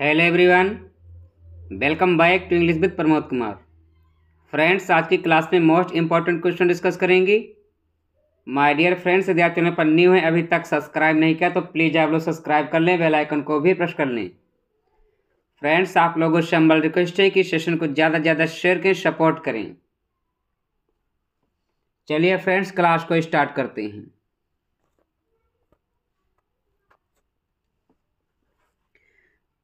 Hello everyone welcome back to English with Pramod Kumar friends आज की class में मोस्ट इंपॉर्टेंट क्वेश्चन डिस्कस करेंगे my dear friends यदि आप चैनल पर न्यू हैं अभी तक सब्सक्राइब नहीं किया तो प्लीज़ आप लोग सब्सक्राइब कर लें बेल आइकन को भी प्रेस कर लें फ्रेंड्स आप लोगों से हम्बल रिक्वेस्ट है कि सेशन को ज़्यादा से ज़्यादा शेयर करें सपोर्ट करें चलिए फ्रेंड्स क्लास को स्टार्ट करते हैं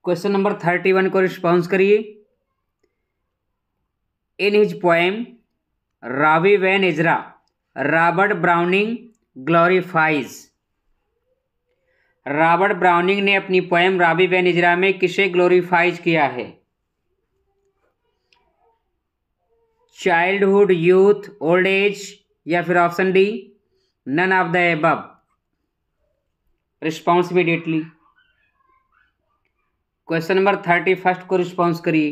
क्वेश्चन नंबर थर्टी वन को रिस्पॉन्स करिए in his poem Rabbi Ben Ezra Robert Browning glorifies Robert Browning ने अपनी पोएम रावी वैन इजरा में किसे ग्लोरीफाइज किया है चाइल्डहुड यूथ ओल्ड एज या फिर option D none of the above response immediately question number thirty first को response करिए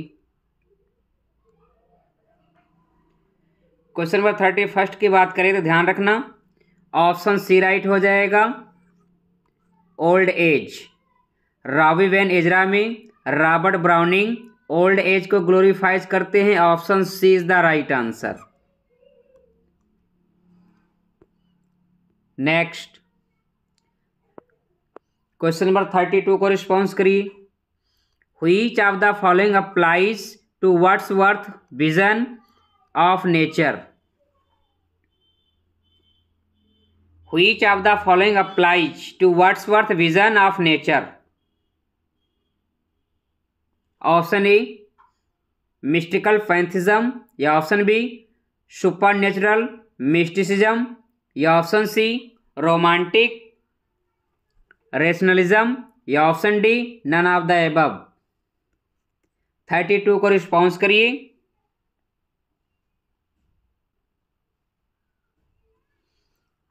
क्वेश्चन नंबर थर्टी फर्स्ट की बात करें तो ध्यान रखना ऑप्शन सी राइट हो जाएगा old age Rabbi Ben Ezra में रॉबर्ट ब्राउनिंग ओल्ड एज को ग्लोरीफाइज करते हैं option C is the right answer next question number thirty two को रिस्पॉन्स करिए which of the following applies to Wordsworth vision of nature which of the following applies to Wordsworth vision of nature option A mystical pantheism या option B supernatural mysticism या option C romantic rationalism या option D none of the above thirty two को response करिए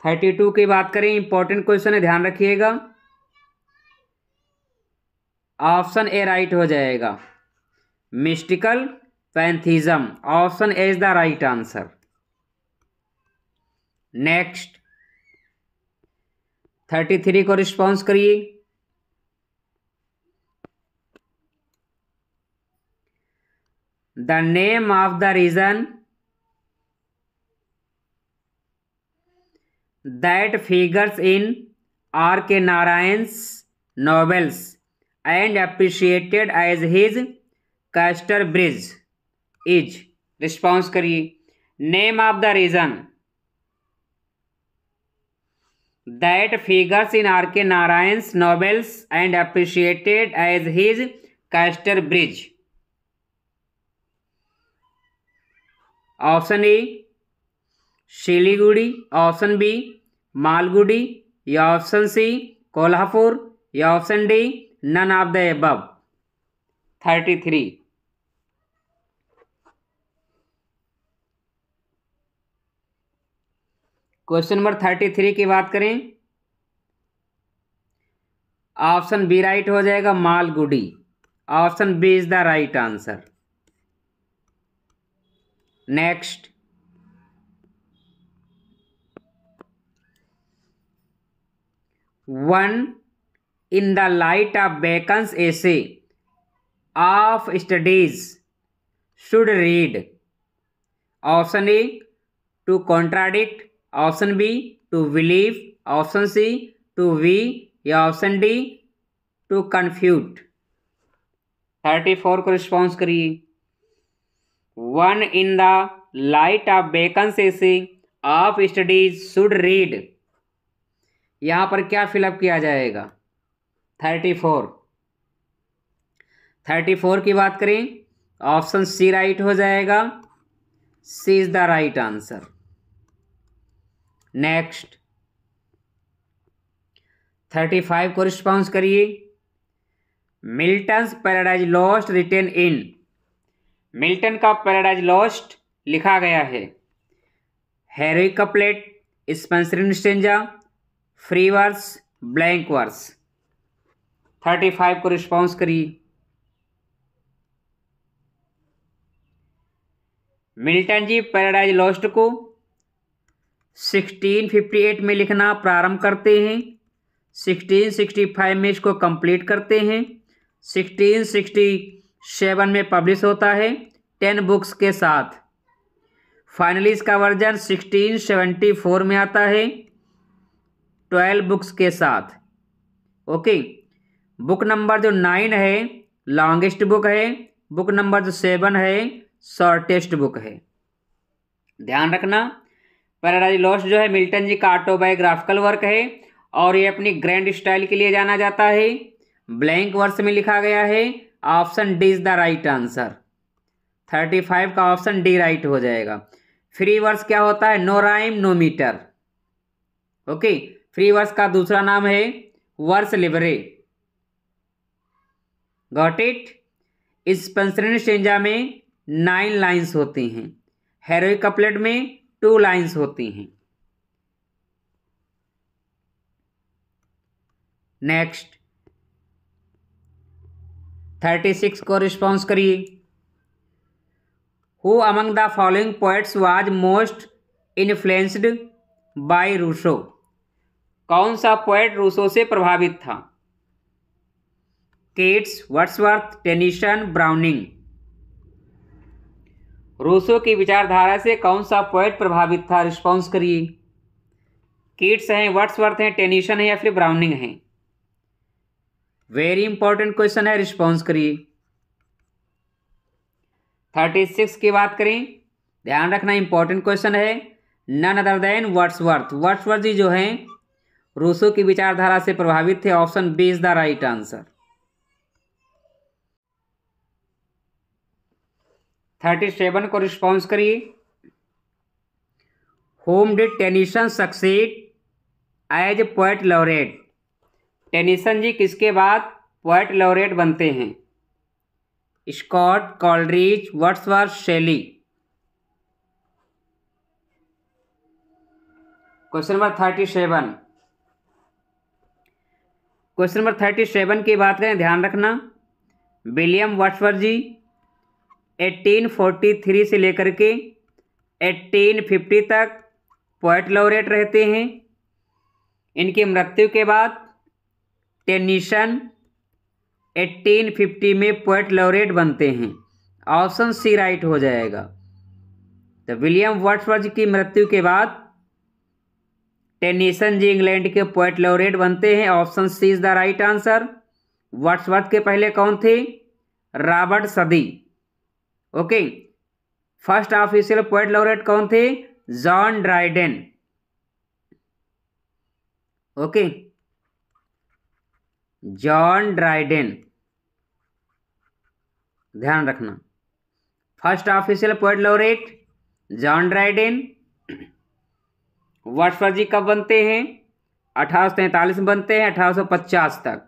thirty two की बात करें important question है ध्यान रखिएगा ऑप्शन ए राइट हो जाएगा mystical pantheism option A is the right answer next thirty three को रिस्पॉन्स करिए the name of the region that figures in R. K. Narayan's novels and appreciated as his Casterbridge is response करिए name of the region that figures in R K Narayan novels and appreciated as his Casterbridge option A Siliguri option B Malgudi या option C Kolhapur या option D none of the above thirty three question number thirty three की बात करें option B right हो जाएगा Malgudi option B is the right answer next one in the light of beckons essay of studies should read option A to contradict option B to believe option C to weigh या option D to confute thirty four को response करिए one in the light of vacancies of studies should read यहाँ पर क्या fill up किया जाएगा thirty four thirty four की बात करें ऑप्शन सी राइट हो जाएगा C is the right answer next thirty five को रिस्पॉन्स करिए Milton Paradise Lost written in Milton का पैराडाइज लॉस्ट लिखा गया है heroic couplet Spenserian stanza free verse blank verse thirty five को रिस्पॉन्स करिए मिल्टन जी पैराडाइज लॉस्ट को 1658 में लिखना प्रारंभ करते हैं 1665 में इसको कंप्लीट करते हैं 1660 सेवन में पब्लिश होता है टेन बुक्स के साथ फाइनली इसका वर्जन सिक्सटीन सेवेंटी फोर में आता है ट्वेल्व बुक्स के साथ ओके बुक नंबर जो नाइन है लॉन्गेस्ट बुक है बुक नंबर जो सेवन है शॉर्टेस्ट बुक है ध्यान रखना पैराडाइज लॉस्ट जो है मिल्टन जी का ऑटोबायोग्राफिकल वर्क है और ये अपनी ग्रैंड स्टाइल के लिए जाना जाता है ब्लैंक वर्ष में लिखा गया है option D is the right answer thirty five का ऑप्शन डी राइट हो जाएगा फ्री वर्स क्या होता है no rhyme no metre okay free verse का दूसरा नाम है वर्स लिबरे गॉट इट इस पंसरण स्टेंजा में नाइन लाइंस होती हैं हेरोइक कपलेट में टू लाइंस होती हैं नेक्स्ट थर्टी सिक्स को रिस्पॉन्स करिए who among the following poets was most influenced by Rousseau कौन सा पोइट रूसो से प्रभावित था Keats Wordsworth Tennyson Browning Rousseau की विचारधारा से कौन सा पोइट प्रभावित था रिस्पॉन्स करिए किट्स हैं वर्ट्सवर्थ हैं टेनिशन है या फिर ब्राउनिंग हैं वेरी इंपॉर्टेंट क्वेश्चन है रिस्पॉन्स करिए थर्टी सिक्स की बात करें ध्यान रखना इंपॉर्टेंट क्वेश्चन है none other than Wordsworth ji जो है रूसो की विचारधारा से प्रभावित थे option B is the right answer thirty seven को रिस्पॉन्स करिए whom did Tennyson succeed as poet laureate Tennyson ji किसके बाद पोइट लॉरेट बनते हैं Scott Coleridge Wordsworth Shelley question number thirty seven question number thirty seven की बात करें ध्यान रखना विलियम वर्ड्सवर्थ जी 1843 से लेकर के 1850 तक पोइट लॉरेट रहते हैं इनकी मृत्यु के बाद टेनिशन 1850 में पोएट लॉरेट बनते हैं ऑप्शन सी राइट हो जाएगा तो विलियम वर्ड्सवर्थ की मृत्यु के बाद टेनिसन जी इंग्लैंड के पोएट लॉरेट बनते हैं option C is the right answer Wordsworth के पहले कौन थे Robert Southey okay first official poet laureate कौन थे John Dryden okay okay. John Dryden ध्यान रखना first official poet laureate John Dryden Wordsworth ji कब बनते हैं अठारह में बनते हैं 1850 तक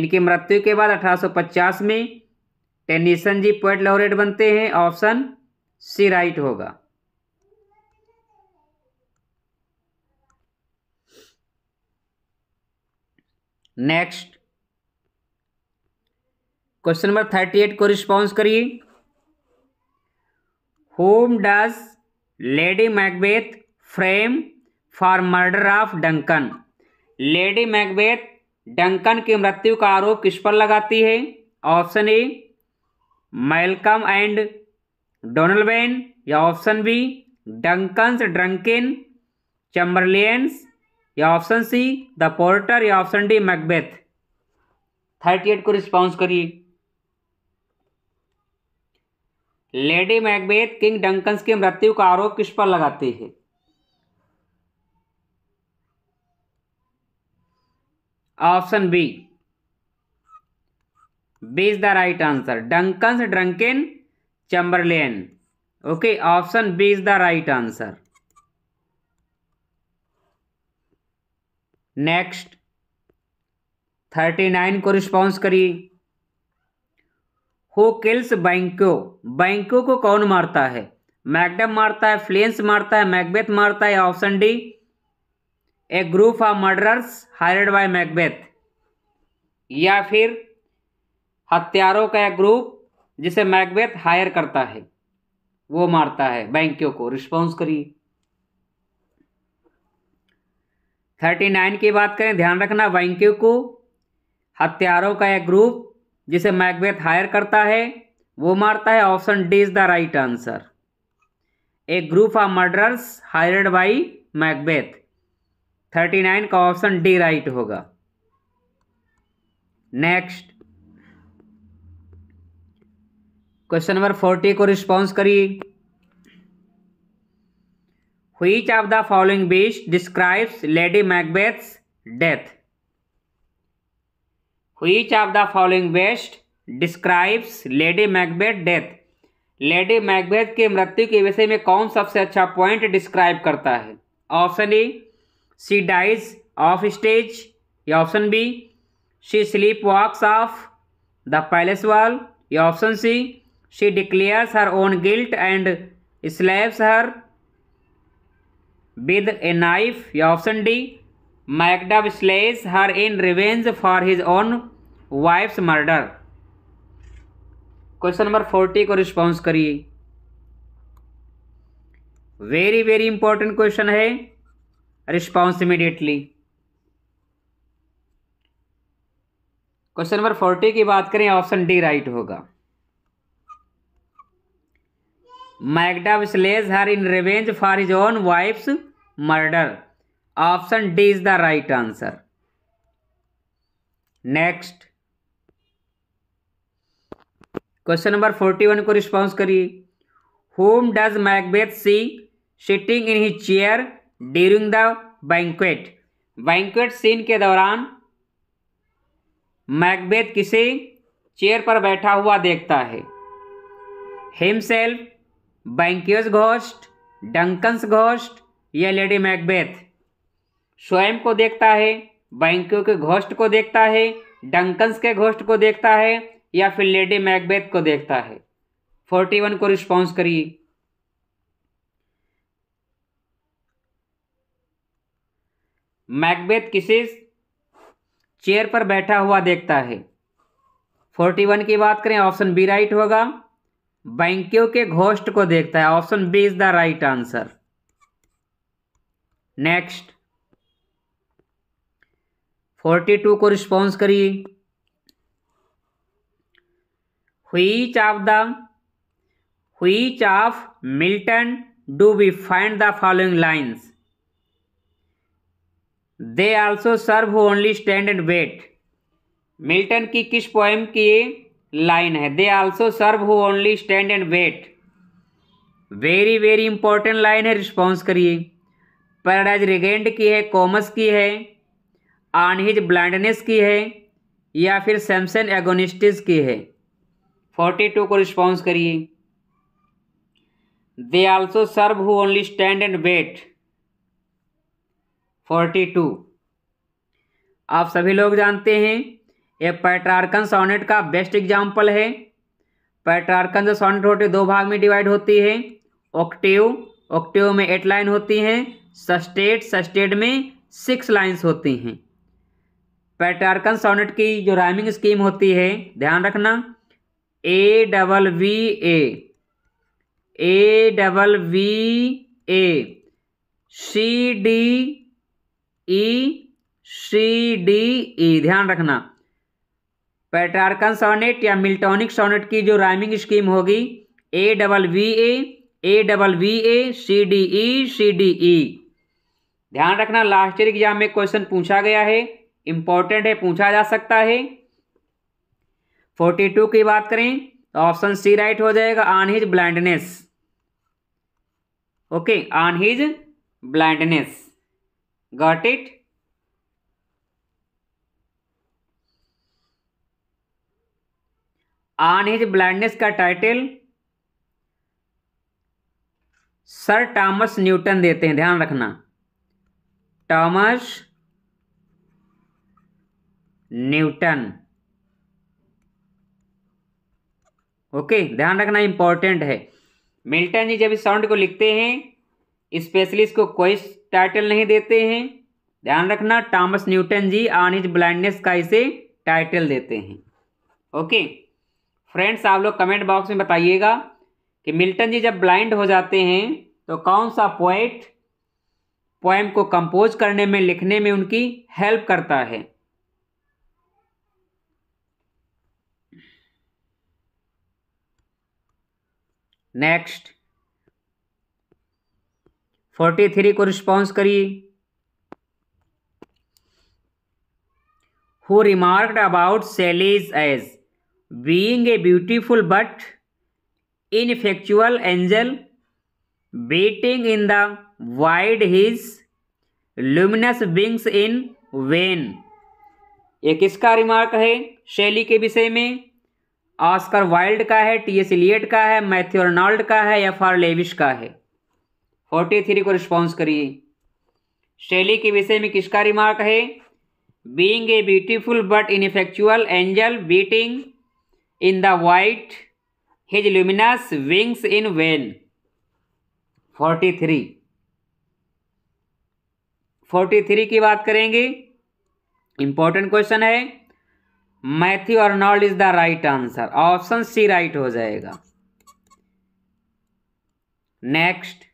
इनकी मृत्यु के बाद 1850 में टेनिसन जी पोइट लॉरेट बनते हैं ऑप्शन सी राइट होगा next question number thirty eight को रिस्पॉन्स करिए whom does Lady Macbeth frame for murder of Duncan Lady Macbeth Duncan की मृत्यु का आरोप किस पर लगाती है option A Malcolm and Donalbain या option B Duncan's drunken chamberlains या ऑप्शन सी द पोर्टर या option D Macbeth thirty eight को रिस्पॉन्स करिए लेडी मैकबेथ किंग डंकन्स की मृत्यु का आरोप किस पर लगाते हैं option B B is the right answer Duncan's drunken chamberlain okay option B is the right answer next thirty nine को रिस्पॉन्स करिए हो किल्स बैंको बैंको को कौन मारता है मैकडम मारता है फ्लेंस मारता है मैकबेथ मारता है option D a group of murderers hired by Macbeth या फिर हत्यारों का एक ग्रुप जिसे मैकबेथ हायर करता है वो मारता है बैंकों को रिस्पॉन्स करिए थर्टी नाइन की बात करें ध्यान रखना वैंक्यू हत्यारों का एक ग्रुप जिसे मैकबेथ हायर करता है वो मारता है option D is the right answer a group of murders hired by Macbeth thirty nine का ऑप्शन डी राइट होगा नेक्स्ट क्वेश्चन नंबर फोर्टी को रिस्पॉन्स करिए which of the following beast describes lady macbeth's death which of the following beast describes lady macbeth death lady Macbeth के मृत्यु के विषय में कौन सबसे अच्छा पॉइंट डिस्क्राइब करता है option A she dies off stage या option B she sleepwalks off the palace wall या option C she declares her own guilt and stabs her with a knife या option D Macduff slays her in revenge for his own wife's murder question number forty को response करिए very very important question है response immediately question number forty की बात करें option D right होगा Magda slays her in revenge for his own wife's murder option D is the right answer next question number forty one को response करिए whom does Macbeth see sitting in his chair during the banquet banquet scene के दौरान Macbeth किसी chair पर बैठा हुआ देखता है हिमसेल्फ बैंकियस घोष्ट डंकन्स घोष्ट या लेडी मैकबेथ स्वयं को देखता है बैंकियों के घोष्ट को देखता है डंकन्स के घोष्ट को देखता है या फिर लेडी मैकबेथ को देखता है फोर्टी वन को रिस्पॉन्स करिए मैकबेथ किसी चेयर पर बैठा हुआ देखता है फोर्टी वन की बात करें ऑप्शन बी राइट होगा बैंकियों के घोष्ट को देखता है option B is the right answer next forty two को रिस्पॉन्स करिए which of the which of Milton do we find the following lines they also serve only stand and wait Milton की किस poem की line है they also serve who only stand and wait very very important line है response करिए Paradise Regained की है commerce की है आनहिज ब्लाइंडनेस की है या फिर सैमसन एगोनिस्टिस की है फोर्टी टू को रिस्पॉन्स करिए they also serve who only stand and wait forty two आप सभी लोग जानते हैं ये पैट्रार्कन सोनेट का बेस्ट एग्जाम्पल है पैट्रार्कन जो सोनेट होती है दो भाग में डिवाइड होती है ओक्टिव ओक्टिव में एट लाइन होती हैं सस्टेट सस्टेट में सिक्स लाइन्स होती हैं पैट्रार्कन सोनेट की जो राइमिंग स्कीम होती है ध्यान रखना A double B A A double B A C D E C D E ध्यान रखना पैट्रार्कन सोनेट या मिल्टोनिक सोनेट की जो राइमिंग स्कीम होगी A double B A A double B A C D E C D E ध्यान रखना last year exam में question पूछा गया है इंपॉर्टेंट है पूछा जा सकता है फोर्टी टू की बात करें तो ऑप्शन सी राइट हो जाएगा on his blindness okay on his blindness got it on his blindness का टाइटल सर टॉमस न्यूटन देते हैं ध्यान रखना टॉमस न्यूटन ओके ध्यान रखना इंपॉर्टेंट है मिल्टन जी जब इस साउंड को लिखते हैं स्पेशलिस्ट को कोई टाइटल नहीं देते हैं ध्यान रखना Thomas Newton ji on his blindness का इसे टाइटल देते हैं ओके फ्रेंड्स आप लोग कमेंट बॉक्स में बताइएगा कि मिल्टन जी जब ब्लाइंड हो जाते हैं तो कौन सा पोइट पोएम को कंपोज करने में लिखने में उनकी हेल्प करता है नेक्स्ट फोर्टी थ्री को रिस्पॉन्स करिए who remarked about Shelley's as being a beautiful but ineffectual angel beating in the void his luminous wings in vain ये किसका रिमार्क है शैली के विषय में ऑस्कर वाइल्ड का है टी एस इलियट का है मैथ्यू रोनाल्ड का है एफ आर लेविश का है फोर्टी थ्री को रिस्पॉन्स करिए शैली के विषय में किसका रिमार्क है being a beautiful but ineffectual angel beating in the white his luminous wings in vain 43 43 की बात करेंगे इंपॉर्टेंट क्वेश्चन है Matthew Arnold is the right answer option C right हो जाएगा next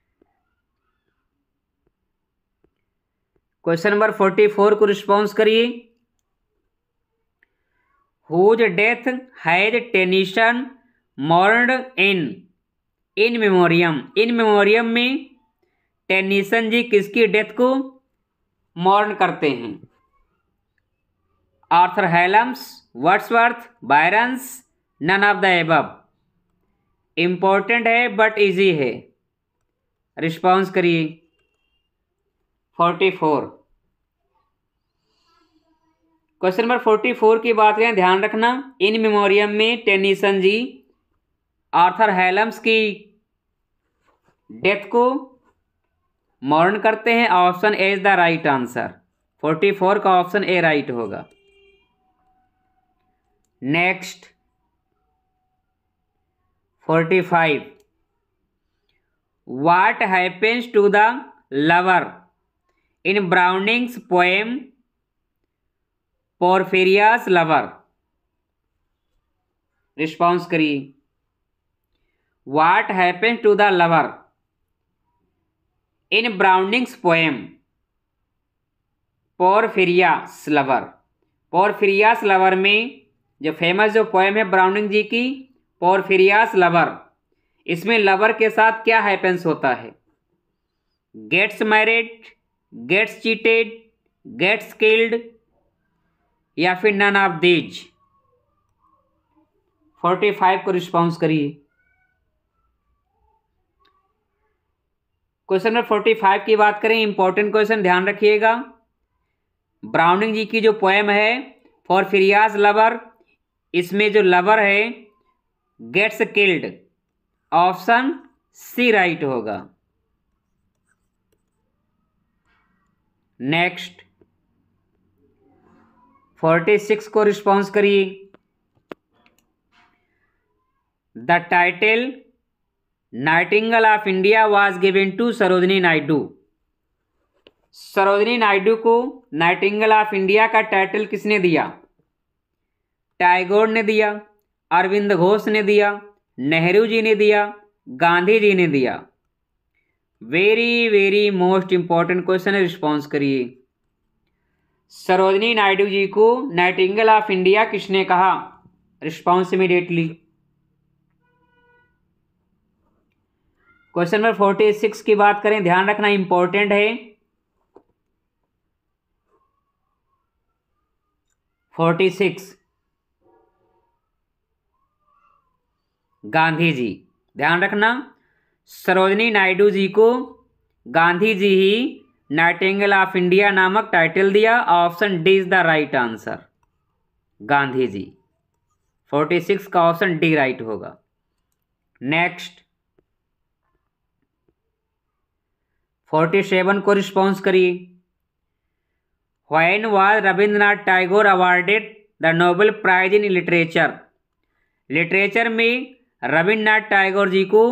question number forty four को response करिए whose death has Tennyson mourned in in Memoriam In Memoriam में Tennyson ji किसकी डेथ को मॉर्न करते हैं Arthur Hallam's Wordsworth Byron's none of the above important है बट इजी है रिस्पॉन्स करिए forty four question number forty four की बात करें ध्यान रखना इन मेमोरियम में टेनिसन जी आर्थर हैलम्स की डेथ को मॉर्न करते हैं option A is the right answer forty four का ऑप्शन ए राइट होगा next forty five what happens to the lover in Browning's poem Porphyria's lover response करिए what happen to the lover in Browning's poem Porphyria lover Porphyria's lover में जो famous जो poem है browning जी की पोरफेरियास lover इसमें lover के साथ क्या हैपेंस होता है gets married gets cheated gets killed या फिर none of these forty five को रिस्पॉन्स करिए क्वेश्चन नंबर फोर्टी फाइव की बात करें इंपॉर्टेंट क्वेश्चन ध्यान रखिएगा ब्राउनिंग जी की जो पोएम है फॉर फिरियाज लवर इसमें जो लवर है gets killed option C right होगा नेक्स्ट फोर्टी सिक्स को रिस्पॉन्स करिए the title nightingale of India was given to Sarojini Naidu Sarojini Naidu को नाइटिंगल ऑफ इंडिया का टाइटल किसने दिया टाइगोर ने दिया अरविंद घोष ने दिया नेहरू जी ने दिया गांधी जी ने दिया very very most important question है रिस्पॉन्स करिए सरोजनी नायडू जी को नाइटिंगल ऑफ इंडिया किसने कहा response immediately question number forty six की बात करें ध्यान रखना इंपॉर्टेंट है फोर्टी सिक्स गांधी जी ध्यान रखना सरोजनी नायडू जी को गांधी जी ही नाइटेंगल ऑफ इंडिया नामक टाइटल दिया option D is the right answer Gandhi ji forty six का ऑप्शन डी राइट होगा नेक्स्ट फोर्टी सेवन को रिस्पॉन्स करिए when was Rabindranath Tagore awarded the Nobel Prize in literature literature में रविन्द्रनाथ टैगोर जी को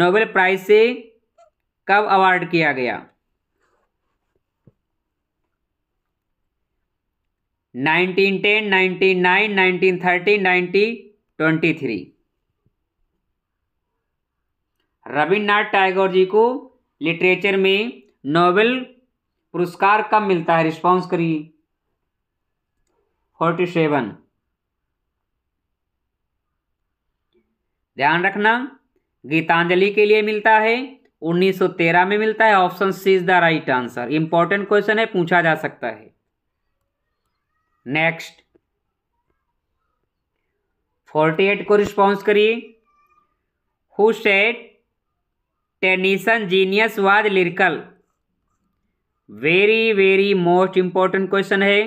नोबेल प्राइज से कब अवार्ड किया गया nineteen ten nineteen nine nineteen thirty nineteen twenty three Rabindranath Tagore ji को लिटरेचर में नोबेल पुरस्कार कब मिलता है रिस्पॉन्स करिए फोर्टी सेवन ध्यान रखना गीतांजलि के लिए मिलता है 1913 में मिलता है option C is the right answer important question है पूछा जा सकता है नेक्स्ट फोर्टी एट को रिस्पॉन्स करिए who said Tennyson genius was lyrical very very most important question है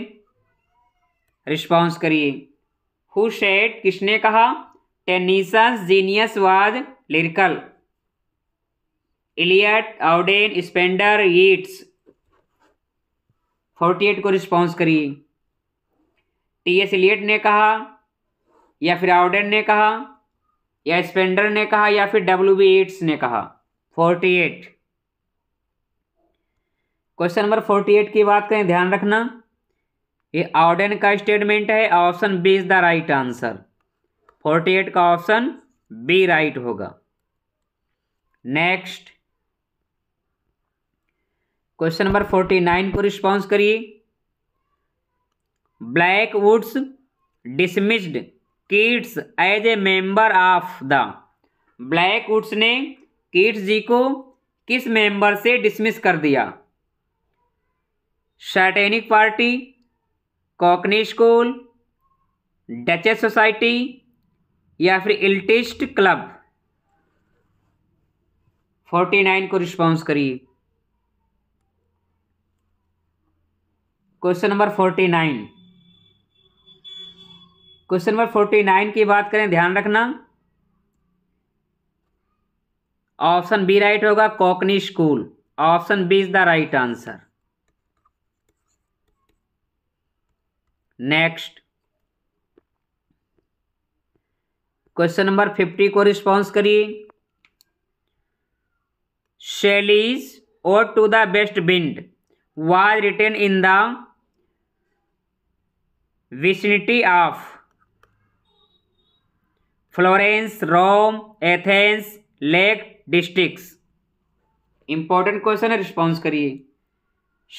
रिस्पॉन्स करिए हु सेट किसने कहा Tennyson genius was lyrical Eliot Auden Spender Yeats forty eight को रिस्पॉन्स करिए टी एस एलियट ने कहा या फिर आउडन ने कहा या स्पेंडर ने कहा या फिर डब्ल्यू बी एट्स ने कहा forty eight question number forty eight की बात करें ध्यान रखना ये आउडन का स्टेटमेंट है option B is the right answer forty eight का ऑप्शन बी राइट होगा next question number forty nine को रिस्पॉन्स करिए Blackwood's dismissed Keats as a member of the Blackwood's ने किट्स जी को किस मेंबर से डिसमिस कर दिया Satanic party Cockney school Dutch society या फिर इल्टिस्ट क्लब फोर्टी नाइन को रिस्पॉन्स करिए question number forty nine question number forty nine की बात करें ध्यान रखना ऑप्शन बी राइट होगा Cockney school option B is the right answer next question number fifty को रिस्पॉन्स करिए Shelley's ode to the west wind was written in the vicinity of Florence Rome Athens Lake District important question है response करिए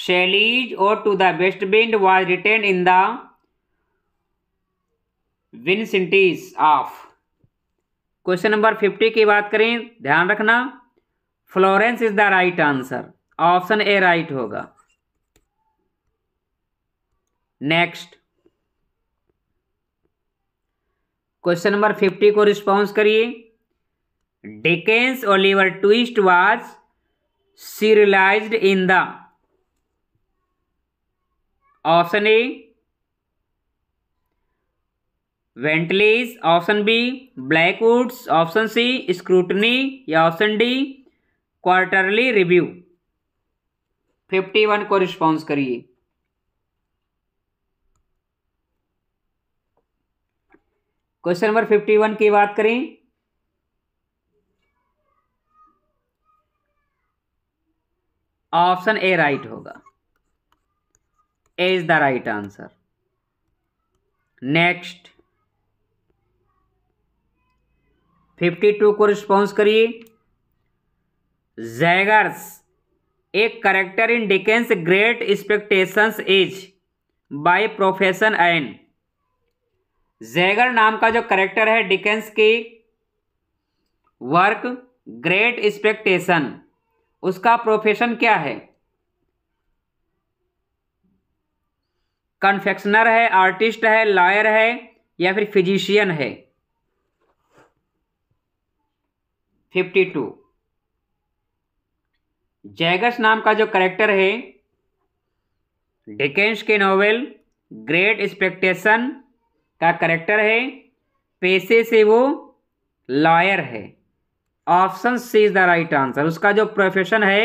Shelley's ode to the west wind was written in the vicinity of question number fifty की बात करें ध्यान रखना Florence is the right answer option A right होगा next question number fifty को response करिए Dickens Oliver Twist was serialise in the option A Bentley's option B Blackwood's option C Scrutiny या option D Quarterly Review fifty one को response करिए question number fifty one की बात करें option A right होगा A is the right answer next fifty two को response करिए Jaggers a character in Dickens Great Expectations is by profession and Jagger नाम का जो करेक्टर है डिकेंस के वर्क ग्रेट एक्सपेक्टेशन उसका प्रोफेशन क्या है कन्फेक्शनर है आर्टिस्ट है लॉयर है या फिर फिजिशियन है फिफ्टी टू जैगस नाम का जो करेक्टर है डिकेंस के नोवेल ग्रेट एक्सपेक्टेशन का करेक्टर है पेशे से वो लॉयर है option C is the right answer उसका जो प्रोफेशन है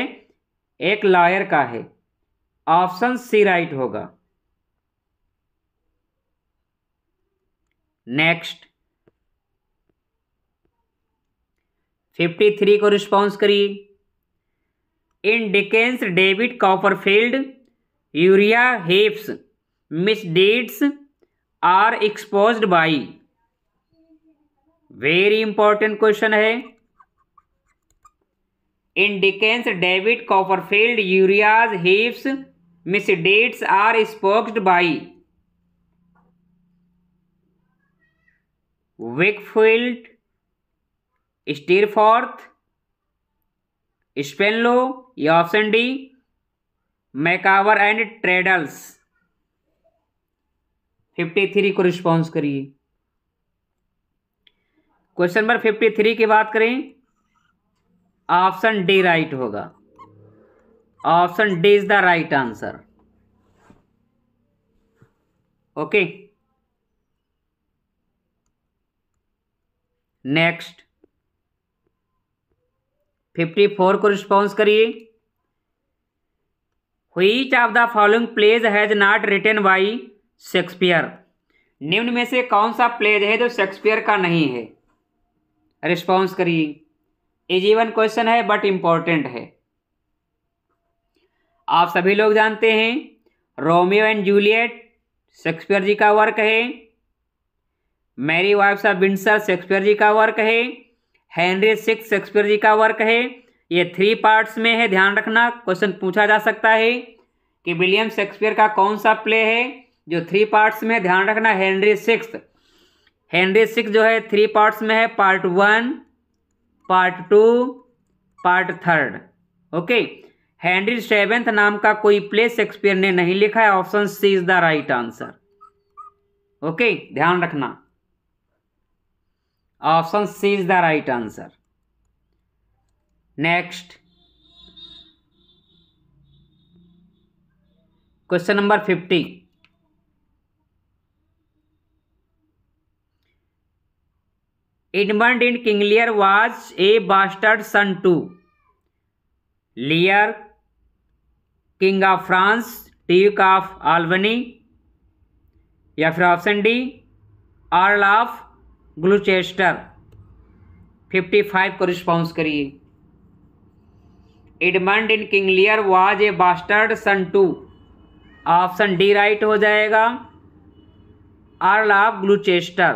एक लॉयर का है ऑप्शन सी राइट होगा नेक्स्ट फिफ्टी थ्री को रिस्पॉन्स करिए in Dickens David Copperfield Uriah Heep's misdeeds are exposed by very important question है in Dickens David Copperfield Uriah's Heep's misdeeds are exposed by Wickfield Steerforth Spenlow option D मैकावर and Traddles fifty three को response करिए question number fifty three की बात करें option D right होगा option D is the right answer okay next fifty four को response करिए which of the following plays has not written by Shakespeare निम्न में से कौन सा प्लेज है जो शेक्सपियर का नहीं है रिस्पॉन्स करिए एजीवन क्वेश्चन है बट इम्पॉर्टेंट है आप सभी लोग जानते हैं Romeo and Juliet Shakespeare ji का वर्क है Merry Wives of Windsor Shakespeare ji का वर्क है हेनरी सिक्स शेक्सपियर जी का वर्क है ये थ्री पार्ट्स में है ध्यान रखना क्वेश्चन पूछा जा सकता है कि विलियम शेक्सपियर का कौन सा प्ले है जो थ्री पार्ट्स में ध्यान रखना हेनरी सिक्स हेनरी सिक्स जो है थ्री पार्ट्स में है part one part two part third okay Henry seventh नाम का कोई प्ले शेक्सपियर ने नहीं लिखा है option C is the right answer okay ध्यान रखना option C is the right answer next question number fifty Edmund in King Lear was a bastard son to Lear, King of France, Duke of या फिर option D earl of Gloucester fifty five को response करिए Edmund in King Lear was a bastard son to option D right हो जाएगा earl of Gloucester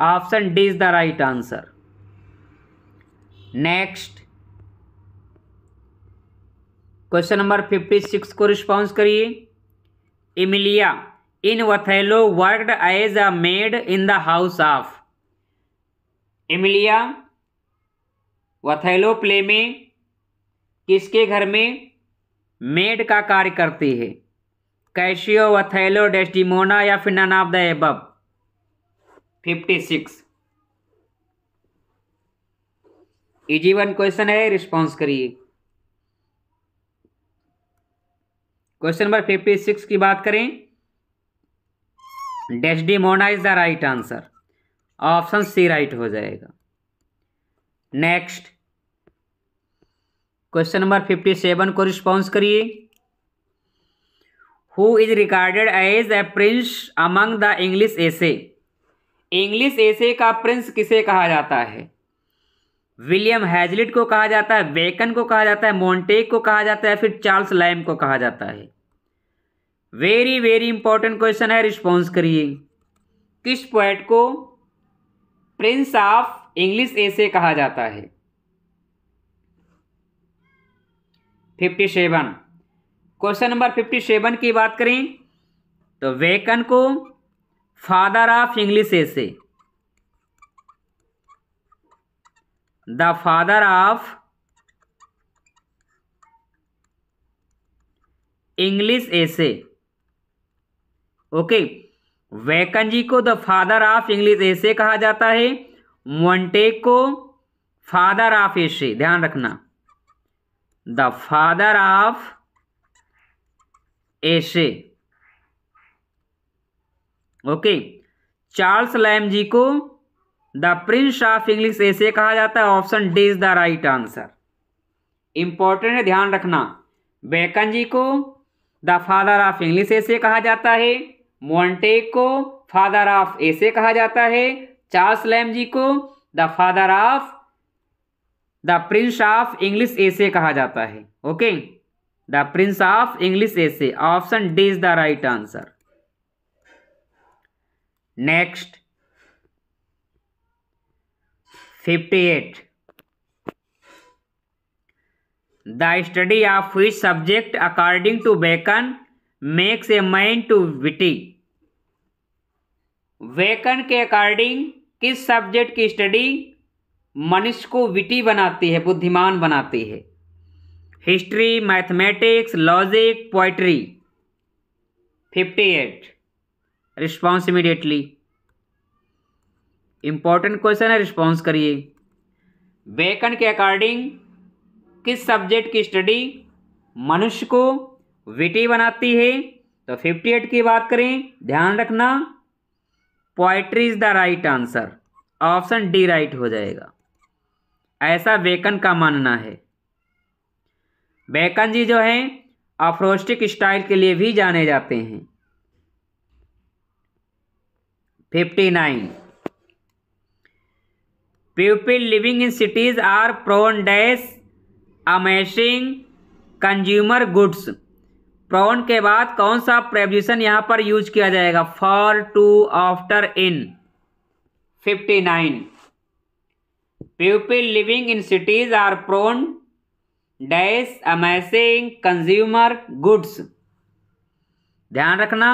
option D is the right answer next question number fifty six को response करिए Emilia in Othello worked as a maid in the house of Emilia Othello play में किसके घर में made का कार्य करती है कैशियो वथेलो डेस्टिमोना या फिर none of the above fifty six easy one question है रिस्पॉन्स करिए क्वेश्चन नंबर फिफ्टी सिक्स की बात करें Mona is the right answer option C right हो जाएगा next question number fifty seven को रिस्पॉन्स करिए who is recorded as a prince among the English essay English essay का prince किसे कहा जाता है विलियम हैजलिट को कहा जाता है बेकन को कहा जाता है मोन्टेक को कहा जाता है फिर चार्ल्स लैम को कहा जाता है वेरी वेरी इंपॉर्टेंट क्वेश्चन है रिस्पॉन्स करिए किस पोएट को प्रिंस ऑफ इंग्लिश एसे कहा जाता है fifty seven question number fifty seven की बात करें तो वेकन को father of English essay the father of English essay okay Bacon ji को the father of English essay कहा जाता है मोन्टेक को फादर ऑफ ऐसे ध्यान रखना the father of essay okay Charles Lamb ji को the prince of English essay कहा जाता है option D is the right answer important है ध्यान रखना बेकन जी को the father of English essay कहा जाता है मोन्टेक को फादर ऑफ ऐसे कहा जाता है चार्ल्स लैम जी को the father of the prince of English essay कहा जाता है okay the prince of English essay option D is the right answer next fifty eight the study of which subject according to Bacon makes a man to witty Bacon के according किस subject की study मनुष्य को witty बनाती है बुद्धिमान बनाती है history mathematics logic poetry fifty eight response immediately important question है रिस्पॉन्स करिए बेकन के अकॉर्डिंग किस सब्जेक्ट की स्टडी मनुष्य को विटी बनाती है तो फिफ्टी एट की बात करें ध्यान रखना poetry is the right answer option D right हो जाएगा ऐसा बेकन का मानना है बेकन जी जो हैं अफ्रोस्टिक स्टाइल के लिए भी जाने जाते हैं fifty nine people living in cities are prone dash amassing consumer goods prone के बाद कौन सा प्रेपजिशन यहाँ पर यूज किया जाएगा for to after in fifty nine people living in cities are prone dash amassing consumer goods ध्यान रखना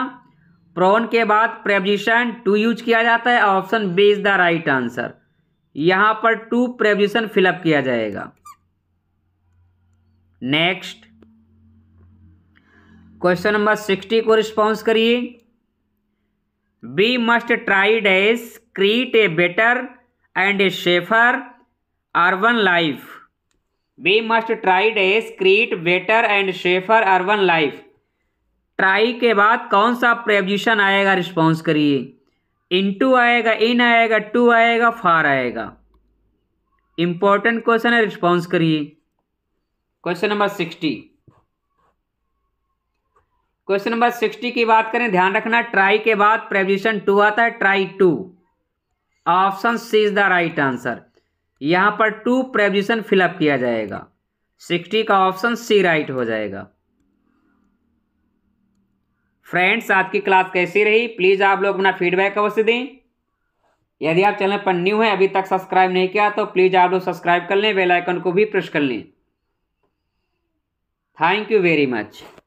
प्रोन के बाद प्रेपजिशन टू यूज किया जाता है option B is the right answer यहां पर टू प्रेपजिशन फिलअप किया जाएगा नेक्स्ट क्वेश्चन नंबर सिक्सटी को रिस्पॉन्स करिए we must try dash create a better and a safer urban life we must try dash create better and safer urban life try के बाद कौन सा प्रेपजिशन आएगा response करिए इन टू आएगा इन आएगा टू आएगा फार आएगा इंपॉर्टेंट क्वेश्चन है रिस्पॉन्स करिए question number sixty question number sixty की बात करें ध्यान रखना ट्राई के बाद प्रेपजिशन टू आता है try to option C is the right answer यहां पर टू प्रेपजिशन फिलअप किया जाएगा सिक्सटी का ऑप्शन सी राइट हो जाएगा फ्रेंड्स आज की क्लास कैसी रही प्लीज़ आप लोग अपना फीडबैक अवश्य दें यदि आप चैनल पर न्यू हैं अभी तक सब्सक्राइब नहीं किया तो प्लीज़ आप लोग सब्सक्राइब कर लें बेल आइकन को भी प्रेस कर लें थैंक यू वेरी मच